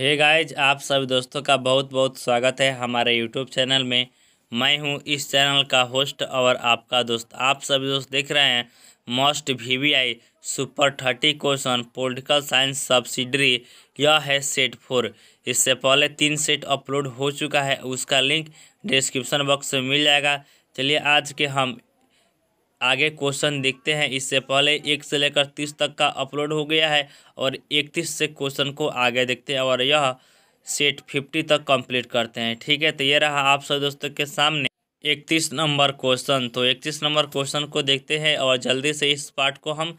हे hey guys आप सभी दोस्तों का बहुत बहुत स्वागत है हमारे यूट्यूब चैनल में मैं हूं इस चैनल का होस्ट और आपका दोस्त आप सभी दोस्त देख रहे हैं most V super thirty question political science subsidiary यह है सेट फोर इससे पहले तीन सेट अपलोड हो चुका है उसका लिंक डिस्क्रिप्शन बॉक्स में मिल जाएगा चलिए आज के हम आगे क्वेश्चन देखते हैं इससे पहले एक से लेकर तीस तक का अपलोड हो गया है और इकतीस से क्वेश्चन को आगे देखते हैं और यह सेट फिफ्टी तक कंप्लीट करते हैं ठीक है तो ये रहा आप सब दोस्तों के सामने इकतीस नंबर क्वेश्चन तो इकतीस नंबर क्वेश्चन को देखते हैं और जल्दी से इस पार्ट को हम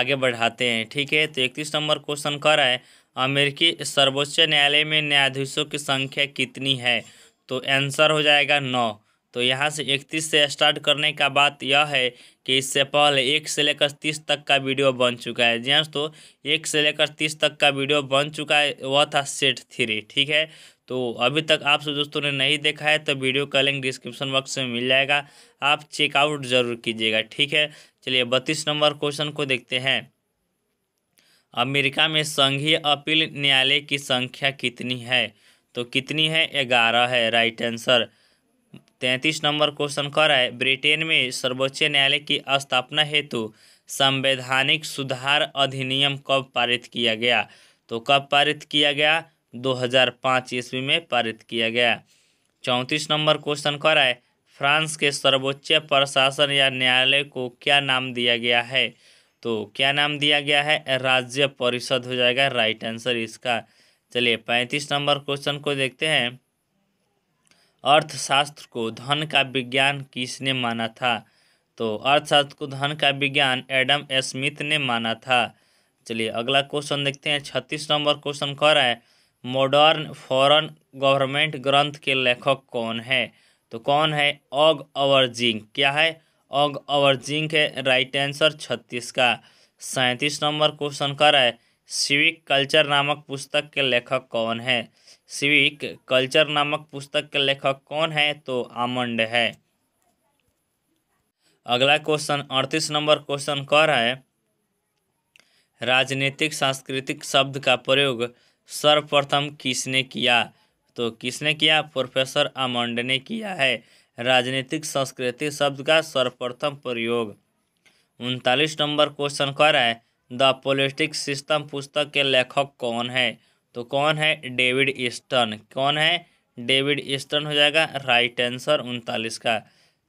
आगे बढ़ाते हैं ठीक है तो इकतीस नंबर क्वेश्चन कह रहा है अमेरिकी सर्वोच्च न्यायालय में न्यायाधीशों की संख्या कितनी है तो आंसर हो जाएगा नौ तो यहाँ से इकतीस से स्टार्ट करने का बात यह है कि इससे पहले एक से लेकर तीस तक का वीडियो बन चुका है जी तो एक से लेकर तीस तक का वीडियो बन चुका है वह था सेट थ्री ठीक है तो अभी तक आप सब दोस्तों ने नहीं देखा है तो वीडियो का लिंक डिस्क्रिप्शन बॉक्स में मिल जाएगा आप चेकआउट ज़रूर कीजिएगा ठीक है चलिए बत्तीस नंबर क्वेश्चन को देखते हैं अमेरिका में संघीय अपील न्यायालय की संख्या कितनी है तो कितनी है ग्यारह है राइट आंसर तैंतीस नंबर क्वेश्चन कर है ब्रिटेन में सर्वोच्च न्यायालय की स्थापना हेतु संवैधानिक सुधार अधिनियम कब पारित किया गया तो कब पारित किया गया 2005 ईस्वी में पारित किया गया चौंतीस नंबर क्वेश्चन कर है फ्रांस के सर्वोच्च प्रशासन या न्यायालय को क्या नाम दिया गया है तो क्या नाम दिया गया है राज्य परिषद हो जाएगा राइट आंसर इसका चलिए पैंतीस नंबर क्वेश्चन को देखते हैं अर्थशास्त्र को धन का विज्ञान किसने माना था तो अर्थशास्त्र को धन का विज्ञान एडम स्मिथ ने माना था चलिए अगला क्वेश्चन देखते हैं छत्तीस नंबर क्वेश्चन कह रहा है मॉडर्न फॉरेन गवर्नमेंट ग्रंथ के लेखक कौन है तो कौन है ऑग अवरजिंग क्या है ऑग अवर्जिंग है राइट आंसर छत्तीस का सैंतीस नंबर क्वेश्चन कह रहा है सिविक कल्चर नामक पुस्तक के लेखक कौन है सिविक कल्चर नामक पुस्तक के लेखक कौन है तो आमंड है अगला क्वेश्चन अड़तीस नंबर क्वेश्चन कह रहा है राजनीतिक सांस्कृतिक शब्द का प्रयोग सर्वप्रथम किसने किया तो किसने किया प्रोफेसर आमंड ने किया है राजनीतिक संस्कृति शब्द का सर्वप्रथम प्रयोग उनतालीस नंबर क्वेश्चन कह रहा है द पोलिटिक्स सिस्टम पुस्तक के लेखक कौन है तो कौन है डेविड ईस्टर्न कौन है डेविड ईस्टर्न हो जाएगा राइट आंसर उनतालीस का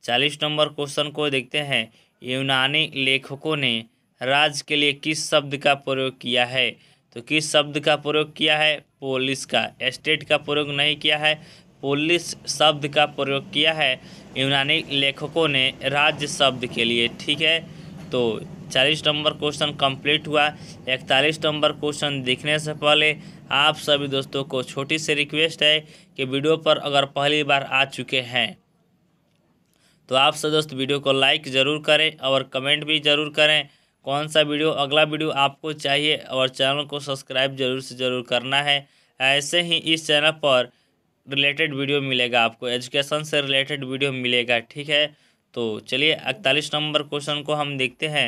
चालीस नंबर क्वेश्चन को देखते हैं यूनानी लेखकों ने राज के लिए किस शब्द का प्रयोग किया है तो किस शब्द का प्रयोग किया है पोलिस का स्टेट का प्रयोग नहीं किया है पोलिस शब्द का प्रयोग किया है यूनानी लेखकों ने राज्य शब्द के लिए ठीक है तो चालीस नंबर क्वेश्चन कंप्लीट हुआ इकतालीस नंबर क्वेश्चन देखने से पहले आप सभी दोस्तों को छोटी सी रिक्वेस्ट है कि वीडियो पर अगर पहली बार आ चुके हैं तो आप सब दोस्त वीडियो को लाइक ज़रूर करें और कमेंट भी ज़रूर करें कौन सा वीडियो अगला वीडियो आपको चाहिए और चैनल को सब्सक्राइब जरूर से ज़रूर करना है ऐसे ही इस चैनल पर रिलेटेड वीडियो मिलेगा आपको एजुकेशन से रिलेटेड वीडियो मिलेगा ठीक है तो चलिए इकतालीस नंबर क्वेश्चन को हम देखते हैं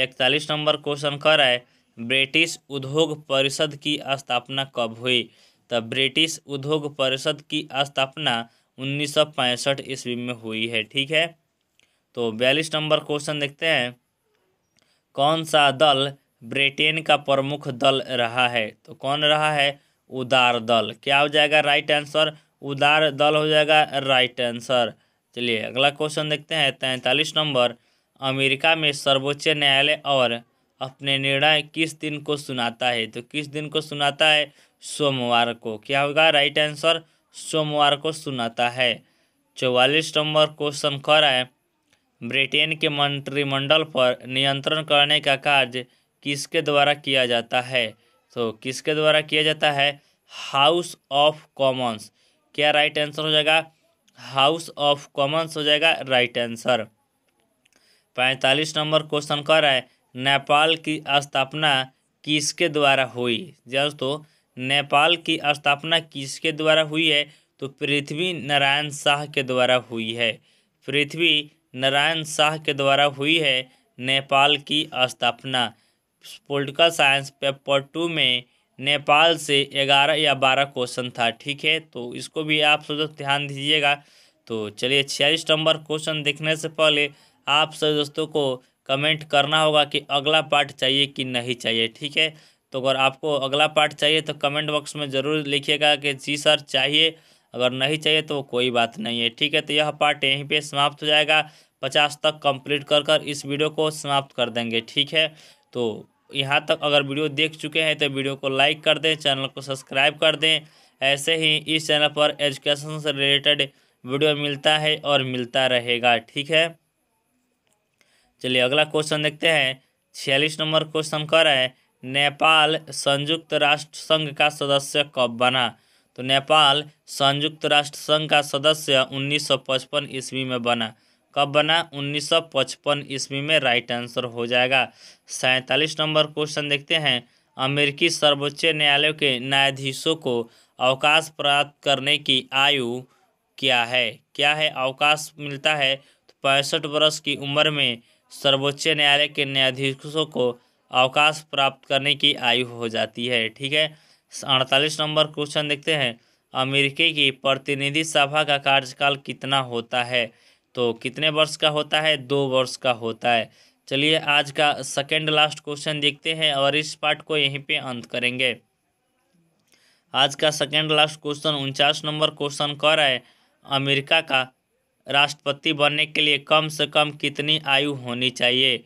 इकतालीस नंबर क्वेश्चन रहा है ब्रिटिश उद्योग परिषद की स्थापना कब हुई तो ब्रिटिश उद्योग परिषद की स्थापना उन्नीस सौ पैंसठ ईस्वी में हुई है ठीक है तो बयालीस नंबर क्वेश्चन देखते हैं कौन सा दल ब्रिटेन का प्रमुख दल रहा है तो कौन रहा है उदार दल क्या हो जाएगा राइट आंसर उदार दल हो जाएगा राइट आंसर चलिए अगला क्वेश्चन देखते हैं तैंतालीस नंबर अमेरिका में सर्वोच्च न्यायालय और अपने निर्णय किस दिन को सुनाता है तो किस दिन को सुनाता है सोमवार को क्या होगा राइट आंसर सोमवार को सुनाता है चौवालीस नंबर क्वेश्चन रहा है ब्रिटेन के मंत्रिमंडल पर नियंत्रण करने का कार्य किसके द्वारा किया जाता है तो किसके द्वारा किया जाता है हाउस ऑफ कॉमन्स क्या राइट आंसर हो जाएगा हाउस ऑफ कॉमन्स हो जाएगा राइट आंसर पैंतालीस नंबर क्वेश्चन कह रहा है नेपाल की स्थापना किसके द्वारा हुई दोस्तों नेपाल की स्थापना किसके द्वारा हुई है तो पृथ्वी नारायण शाह के द्वारा हुई है पृथ्वी नारायण शाह के द्वारा हुई है नेपाल की स्थापना पॉलिटिकल साइंस पेपर टू में नेपाल से ग्यारह या बारह क्वेश्चन था ठीक है तो इसको भी आप सोचो ध्यान दीजिएगा तो चलिए छियालीस नंबर क्वेश्चन देखने से पहले आप सभी दोस्तों को कमेंट करना होगा कि अगला पार्ट चाहिए कि नहीं चाहिए ठीक है तो अगर आपको अगला पार्ट चाहिए तो कमेंट बॉक्स में ज़रूर लिखिएगा कि जी सर चाहिए अगर नहीं चाहिए तो कोई बात नहीं है ठीक है तो यह पार्ट यहीं पे समाप्त हो जाएगा पचास तक कंप्लीट कर कर इस वीडियो को समाप्त कर देंगे ठीक है तो यहाँ तक अगर वीडियो देख चुके हैं तो वीडियो को लाइक कर दें चैनल को सब्सक्राइब कर दें ऐसे ही इस चैनल पर एजुकेशन से रिलेटेड वीडियो मिलता है और मिलता रहेगा ठीक है चलिए अगला क्वेश्चन देखते हैं छियालीस नंबर क्वेश्चन कर है नेपाल संयुक्त राष्ट्र संघ का सदस्य कब बना तो नेपाल संयुक्त राष्ट्र संघ का सदस्य 1955 ईस्वी में बना कब बना 1955 ईस्वी में राइट आंसर हो जाएगा सैंतालीस नंबर क्वेश्चन देखते हैं अमेरिकी सर्वोच्च न्यायालय के न्यायाधीशों को अवकाश प्राप्त करने की आयु क्या है क्या है अवकाश मिलता है तो पैंसठ वर्ष की उम्र में सर्वोच्च न्यायालय के न्यायाधीशों को अवकाश प्राप्त करने की आयु हो जाती है ठीक है अड़तालीस नंबर क्वेश्चन देखते हैं अमेरिकी की प्रतिनिधि सभा का कार्यकाल कितना होता है तो कितने वर्ष का होता है दो वर्ष का होता है चलिए आज का सेकेंड लास्ट क्वेश्चन देखते हैं और इस पार्ट को यहीं पे अंत करेंगे आज का सेकेंड लास्ट क्वेश्चन उनचास नंबर क्वेश्चन कह रहा है अमेरिका का राष्ट्रपति बनने के लिए कम से कम कितनी आयु होनी चाहिए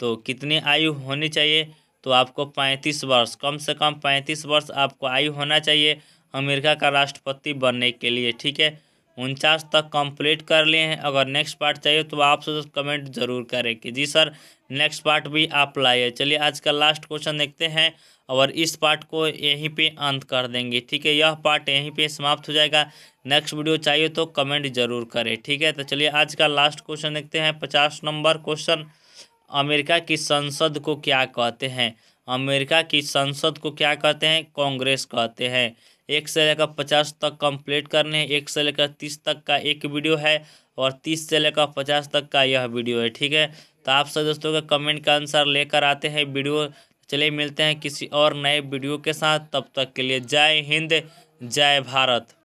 तो कितनी आयु होनी चाहिए तो आपको पैंतीस वर्ष कम से कम पैंतीस वर्ष आपको आयु होना चाहिए अमेरिका का राष्ट्रपति बनने के लिए ठीक है उनचास तक कंप्लीट कर लिए हैं अगर नेक्स्ट पार्ट चाहिए तो आप कमेंट जरूर करें कि जी सर नेक्स्ट पार्ट भी आप लाइए चलिए आज का लास्ट क्वेश्चन देखते हैं और इस पार्ट को यहीं पे अंत कर देंगे ठीक है यह पार्ट यहीं पे समाप्त हो जाएगा नेक्स्ट वीडियो चाहिए तो कमेंट जरूर करें ठीक है तो चलिए आज का लास्ट क्वेश्चन देखते हैं पचास नंबर क्वेश्चन अमेरिका की संसद को क्या कहते हैं अमेरिका की संसद को क्या कहते हैं कांग्रेस कहते हैं एक से लेकर पचास तक कंप्लीट करने हैं एक से लेकर तीस तक का एक वीडियो है और तीस से लेकर पचास तक का यह वीडियो है ठीक है तो आप सब दोस्तों के कमेंट का आंसर लेकर आते हैं वीडियो चलिए मिलते हैं किसी और नए वीडियो के साथ तब तक के लिए जय हिंद जय भारत